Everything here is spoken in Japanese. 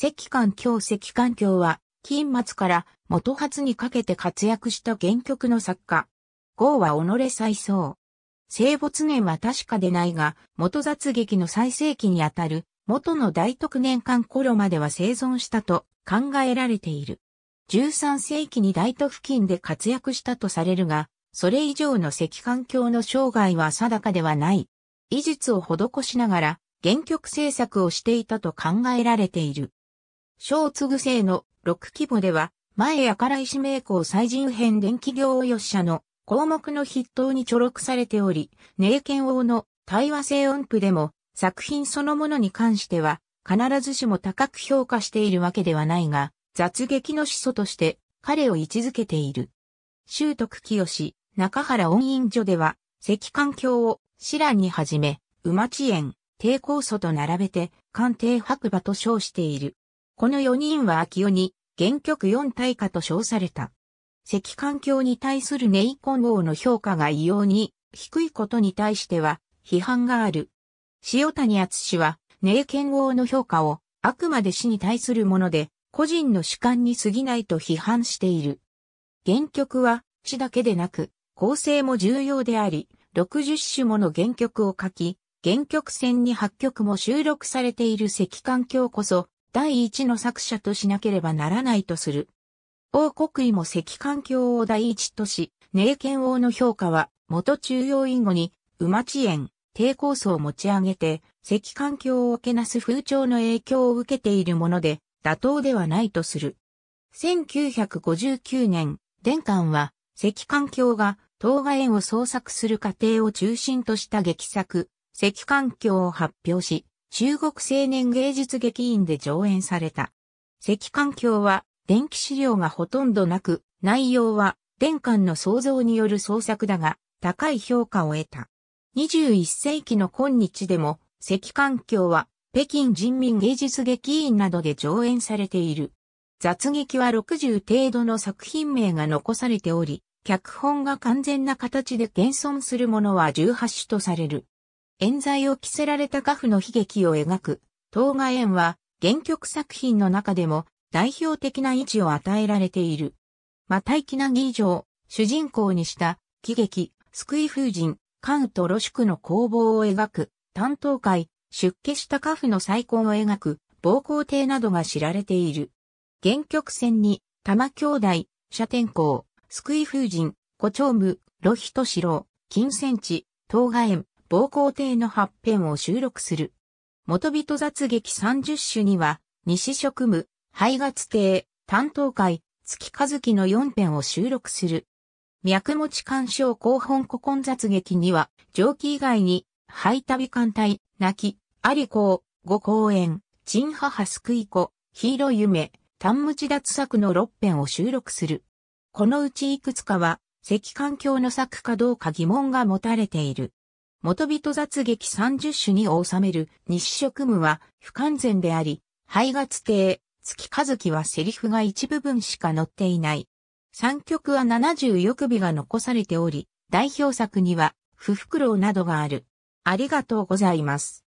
石管教石環境は、近末から元初にかけて活躍した原曲の作家。豪は己再創。生没年は確かでないが、元雑劇の最盛期にあたる、元の大徳年間頃までは生存したと考えられている。13世紀に大都付近で活躍したとされるが、それ以上の石環境の生涯は定かではない。医術を施しながら、原曲制作をしていたと考えられている。小継製の6規模では、前やから石名工最人編電気業吉者の項目の筆頭に著録されており、名剣王の対話性音符でも作品そのものに関しては必ずしも高く評価しているわけではないが、雑劇の始祖として彼を位置づけている。修徳清、中原音院所では、石環境を四蘭に始め、馬地園、抵抗素と並べて、官邸白馬と称している。この4人は秋代に、原曲四大家と称された。石環境に対するネイコン王の評価が異様に低いことに対しては批判がある。塩谷厚氏は、ネイケン王の評価をあくまで死に対するもので、個人の主観に過ぎないと批判している。原曲は死だけでなく、構成も重要であり、60種もの原曲を書き、原曲線に8曲も収録されている石環境こそ、第一の作者としなければならないとする。王国威も石環境を第一とし、寧県王の評価は、元中央院後に、馬遅延、低構想を持ち上げて、石環境をけなす風潮の影響を受けているもので、妥当ではないとする。1959年、殿下は、石環境が、東画園を創作する過程を中心とした劇作、石環境を発表し、中国青年芸術劇院で上演された。石環境は電気資料がほとんどなく、内容は伝官の創造による創作だが、高い評価を得た。21世紀の今日でも、石環境は北京人民芸術劇院などで上演されている。雑劇は60程度の作品名が残されており、脚本が完全な形で現存するものは18種とされる。冤罪を着せられた家父の悲劇を描く、東画園は、原曲作品の中でも代表的な位置を与えられている。また粋な議場。主人公にした、喜劇、救い風神、関と露宿の攻防を描く、担当会、出家した家父の再婚を描く、暴行帝などが知られている。原曲線に、玉兄弟、射天公、救い風神、胡蝶無、露人志郎、金戦地、東賀園、暴行艇の8編を収録する。元人雑劇30種には、西職務、排月艇、担当会、月和樹の4編を収録する。脈持ち鑑賞後本古今雑劇には、上記以外に、廃旅艦隊、泣き、ありこう、ご公演、陳母救い子、ヒーロー夢、丹無地脱作の6編を収録する。このうちいくつかは、石環境の作かどうか疑問が持たれている。元人雑劇30種に収める日食務は不完全であり、肺月亭、月和樹はセリフが一部分しか載っていない。三曲は74日が残されており、代表作には、不袋などがある。ありがとうございます。